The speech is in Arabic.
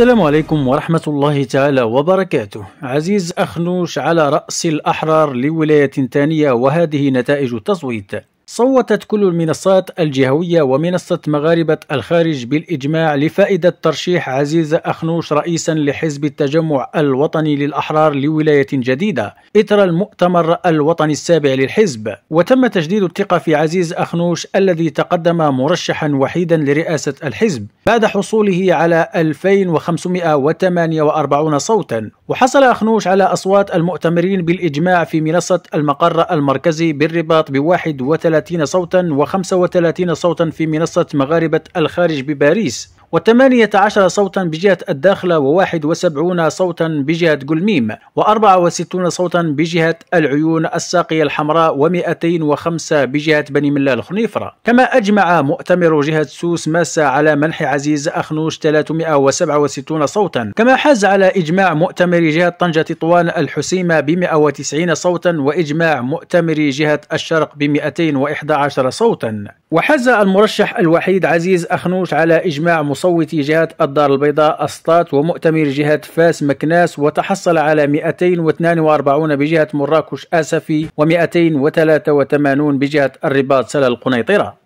السلام عليكم ورحمة الله تعالى وبركاته عزيز أخنوش على رأس الأحرار لولاية ثانية وهذه نتائج التصويت صوتت كل المنصات الجهوية ومنصة مغاربة الخارج بالإجماع لفائدة ترشيح عزيز أخنوش رئيسا لحزب التجمع الوطني للأحرار لولاية جديدة إثر المؤتمر الوطني السابع للحزب وتم تجديد الثقة في عزيز أخنوش الذي تقدم مرشحا وحيدا لرئاسة الحزب بعد حصوله على 2548 صوتا وحصل أخنوش على أصوات المؤتمرين بالإجماع في منصة المقر المركزي بالرباط ب 31 صوتا و35 صوتا في منصة مغاربة الخارج بباريس و18 صوتا بجهة الداخلة الداخلة و71 صوتا بجهة قلميم و64 صوتا بجهة العيون الساقية الحمراء و205 بجهة بني ملال الخنيفرة كما أجمع مؤتمر جهة سوس ماسة على منح عزيز أخنوش 367 صوتا كما حاز على إجماع مؤتمر جهة طنجة طوان الحسيمة ب 190 صوتا وإجماع مؤتمر جهة الشرق ب 211 صوتا وحاز المرشح الوحيد عزيز أخنوش على إجماع مصوتي جهة الدار البيضاء أسطات ومؤتمر جهة فاس مكناس وتحصل على 242 بجهة مراكش آسفي و283 بجهة الرباط سلا القنيطرة